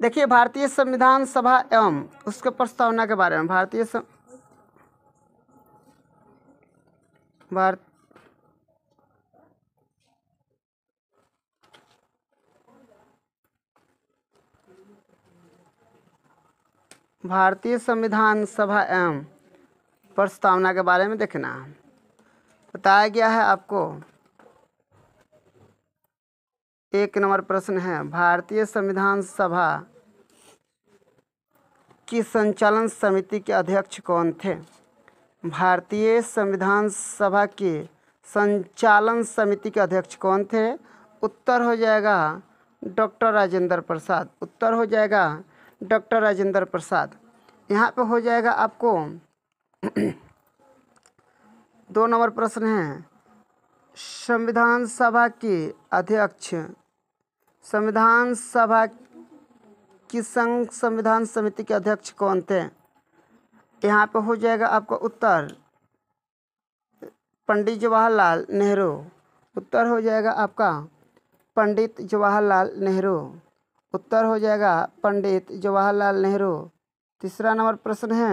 देखिए भारतीय संविधान सभा एवं उसके प्रस्तावना के बारे में भारतीय भारत भारतीय संविधान सभा एवं प्रस्तावना के बारे में देखना बताया गया है आपको एक नंबर प्रश्न है भारतीय संविधान सभा की संचालन समिति के अध्यक्ष कौन थे भारतीय संविधान सभा की संचालन समिति के अध्यक्ष कौन थे उत्तर हो जाएगा डॉक्टर राजेंद्र प्रसाद उत्तर हो जाएगा डॉक्टर राजेंद्र प्रसाद यहाँ पे हो जाएगा आपको दो नंबर प्रश्न है संविधान सभा के अध्यक्ष संविधान सभा की संघ संविधान समिति के अध्यक्ष कौन थे यहाँ पे हो जाएगा आपका उत्तर पंडित जवाहरलाल नेहरू उत्तर हो जाएगा आपका पंडित जवाहरलाल नेहरू उत्तर हो जाएगा पंडित जवाहरलाल नेहरू तीसरा नंबर प्रश्न है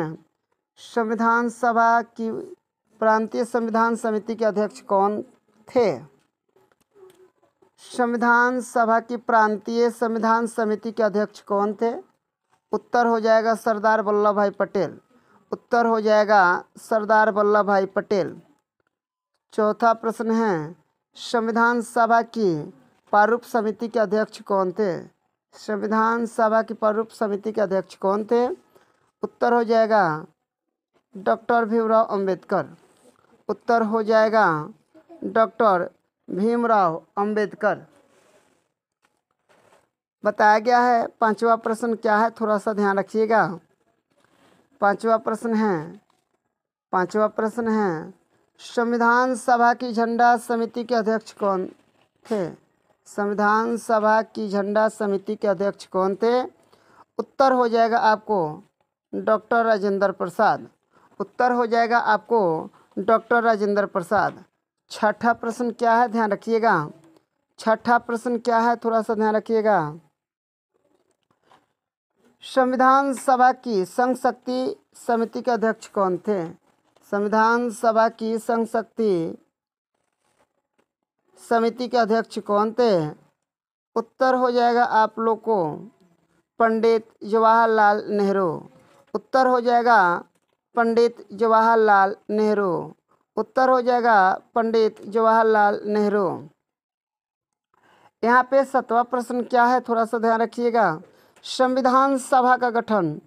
संविधान सभा की प्रांतीय संविधान समिति के अध्यक्ष कौन थे संविधान सभा की प्रांतीय संविधान समिति के अध्यक्ष कौन थे उत्तर हो जाएगा सरदार वल्लभ भाई पटेल उत्तर हो जाएगा सरदार वल्लभ भाई पटेल चौथा प्रश्न है संविधान सभा की प्रारूप समिति के अध्यक्ष कौन थे संविधान सभा की प्रारूप समिति के अध्यक्ष कौन थे उत्तर हो जाएगा डॉक्टर भीमराव अंबेडकर उत्तर हो जाएगा डॉक्टर भीमराव अंबेडकर बताया गया है पांचवा प्रश्न क्या है थोड़ा सा ध्यान रखिएगा पांचवा प्रश्न है पांचवा प्रश्न है संविधान सभा की झंडा समिति के अध्यक्ष कौन थे संविधान सभा की झंडा समिति के अध्यक्ष कौन थे उत्तर हो जाएगा आपको डॉक्टर राजेंद्र प्रसाद उत्तर हो जाएगा आपको डॉक्टर राजेंद्र प्रसाद छठा प्रश्न क्या है ध्यान रखिएगा छठा प्रश्न क्या है थोड़ा सा ध्यान रखिएगा संविधान सभा की संघ शक्ति समिति के अध्यक्ष कौन थे संविधान सभा की संघ शक्ति समिति के अध्यक्ष कौन थे उत्तर हो जाएगा आप लोग को पंडित जवाहरलाल नेहरू उत्तर हो जाएगा पंडित जवाहरलाल नेहरू उत्तर हो जाएगा पंडित जवाहरलाल नेहरू यहाँ पे सतवा प्रश्न क्या है थोड़ा सा ध्यान रखिएगा संविधान सभा का गठन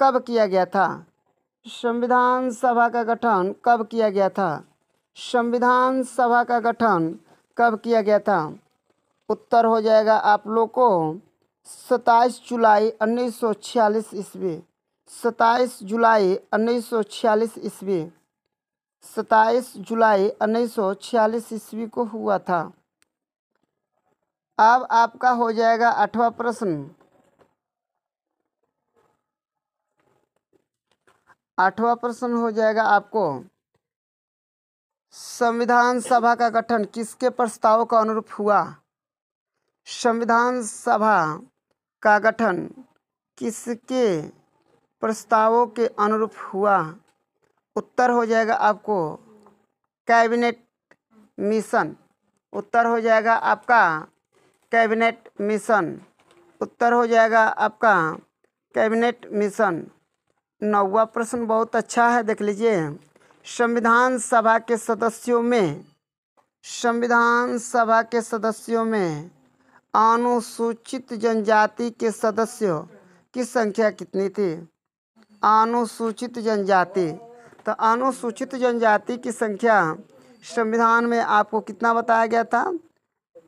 कब किया गया था संविधान सभा का गठन कब किया गया था संविधान सभा का गठन कब किया गया था उत्तर हो जाएगा आप लोग को सताईस जुलाई उन्नीस सौ छियालीस ईस्वी सताईस जुलाई उन्नीस सौ छियालीस ईस्वी सत्ताईस जुलाई उन्नीस सौ छियालीस ईस्वी को हुआ था अब आपका हो जाएगा आठवां प्रश्न आठवां प्रश्न हो जाएगा आपको संविधान सभा का गठन किसके प्रस्ताव का अनुरूप हुआ संविधान सभा का गठन किसके प्रस्तावों के अनुरूप हुआ उत्तर हो जाएगा आपको कैबिनेट मिशन उत्तर हो जाएगा आपका कैबिनेट मिशन उत्तर हो जाएगा आपका कैबिनेट मिशन नौवा प्रश्न बहुत अच्छा है देख लीजिए संविधान सभा के सदस्यों में संविधान सभा के सदस्यों में अनुसूचित जनजाति के सदस्यों की संख्या कितनी थी अनुसूचित जनजाति तो अनुसूचित जनजाति की संख्या संविधान में आपको कितना बताया गया था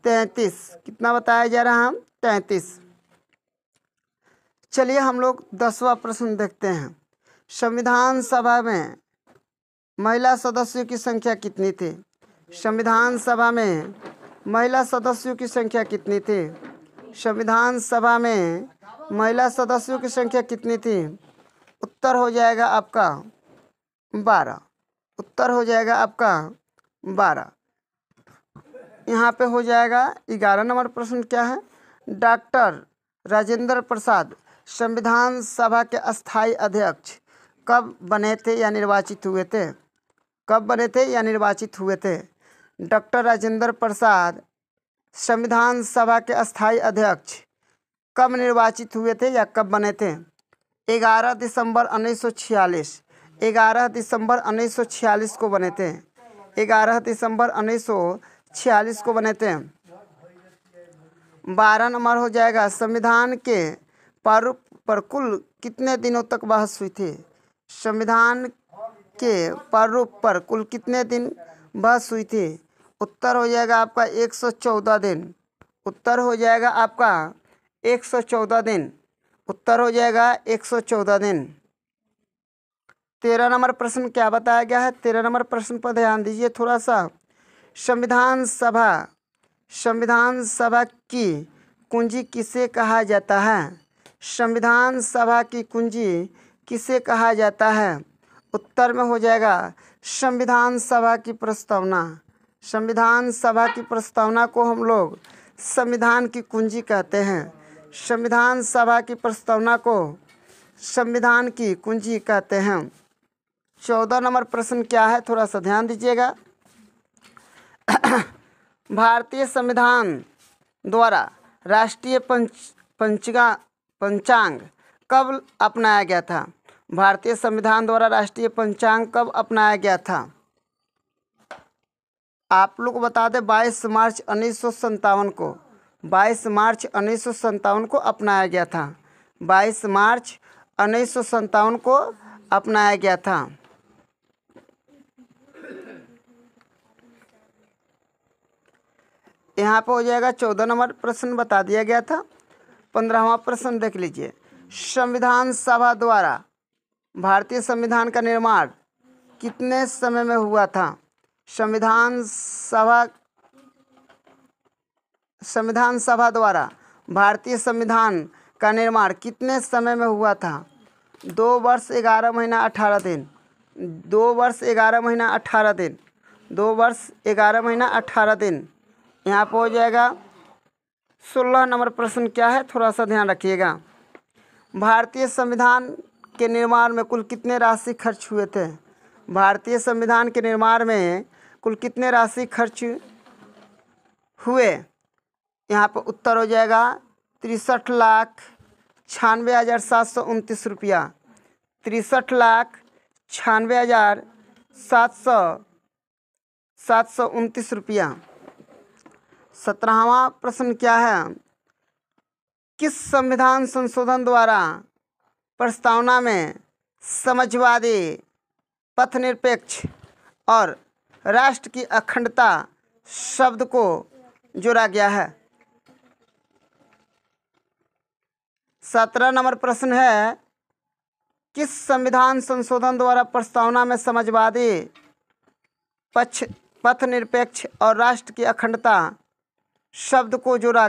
तैंतीस कितना बताया जा रहा है तैंतीस चलिए हम लोग दसवा प्रश्न देखते हैं संविधान सभा में महिला सदस्यों की संख्या कितनी थी संविधान सभा में महिला सदस्यों की संख्या कितनी थी संविधान सभा में महिला सदस्यों की संख्या कितनी थी उत्तर हो जाएगा आपका बारह उत्तर हो जाएगा आपका बारह यहाँ पे हो जाएगा ग्यारह नंबर प्रश्न क्या है डॉक्टर राजेंद्र प्रसाद संविधान सभा के स्थायी अध्यक्ष कब बने थे या निर्वाचित हुए थे कब बने थे या निर्वाचित हुए थे डॉक्टर राजेंद्र प्रसाद संविधान सभा के स्थायी अध्यक्ष कब निर्वाचित हुए थे या कब बने थे ग्यारह दिसंबर उन्नीस सौ छियालीस ग्यारह दिसंबर 1946 को बने थे ग्यारह दिसंबर 1946 को बने थे बारह नंबर हो जाएगा संविधान के प्रारूप पर कुल कितने दिनों तक बहस हुई थी संविधान के प्रारूप पर कुल कितने दिन बहस हुई थी उत्तर हो जाएगा आपका 114 दिन उत्तर हो जाएगा आपका 114 दिन उत्तर हो जाएगा 114 दिन तेरह नंबर प्रश्न क्या बताया गया है तेरह नंबर प्रश्न पर ध्यान दीजिए थोड़ा सा संविधान सभा संविधान सभा की कुंजी किसे कहा जाता है संविधान सभा की कुंजी किसे कहा जाता है उत्तर में हो जाएगा संविधान सभा की प्रस्तावना संविधान सभा की प्रस्तावना को हम लोग संविधान की कुंजी कहते हैं संविधान सभा की प्रस्तावना को संविधान की कुंजी कहते हैं चौदह नंबर प्रश्न क्या है थोड़ा सा ध्यान दीजिएगा भारतीय संविधान द्वारा राष्ट्रीय पंच पंचगा पंचांग कब अपनाया गया था भारतीय संविधान द्वारा राष्ट्रीय पंचांग कब अपनाया गया था आप लोग बता दें बाईस मार्च उन्नीस को बाईस मार्च उन्नीस को अपनाया गया था बाईस मार्च उन्नीस को अपनाया गया था यहाँ पे हो जाएगा चौदह नंबर प्रश्न बता दिया गया था पंद्रहवा प्रश्न देख लीजिए संविधान सभा द्वारा भारतीय संविधान का निर्माण कितने समय में हुआ था संविधान सभा संविधान सभा द्वारा भारतीय संविधान का निर्माण कितने समय में हुआ था दो वर्ष ग्यारह महीना अठारह दिन दो वर्ष ग्यारह महीना अठारह दिन दो वर्ष ग्यारह महीना अठारह दिन यहाँ पर हो जाएगा सोलह नंबर प्रश्न क्या है थोड़ा सा ध्यान रखिएगा भारतीय संविधान के निर्माण में कुल कितने राशि खर्च हुए थे भारतीय संविधान के निर्माण में कुल कितने राशि खर्च हुए यहाँ पर उत्तर हो जाएगा तिरसठ लाख छियानवे हज़ार सात सौ उनतीस रुपया तिरसठ लाख छियानवे हज़ार सात सौ सात सौ उनतीस रुपया सत्रहवा प्रश्न क्या है किस संविधान संशोधन द्वारा प्रस्तावना में समाजवादी पथनिरपेक्ष और राष्ट्र की अखंडता शब्द को जोड़ा गया है सत्रह नंबर प्रश्न है किस संविधान संशोधन द्वारा प्रस्तावना में समाजवादी पक्ष पथ निरपेक्ष और राष्ट्र की अखंडता शब्द को जो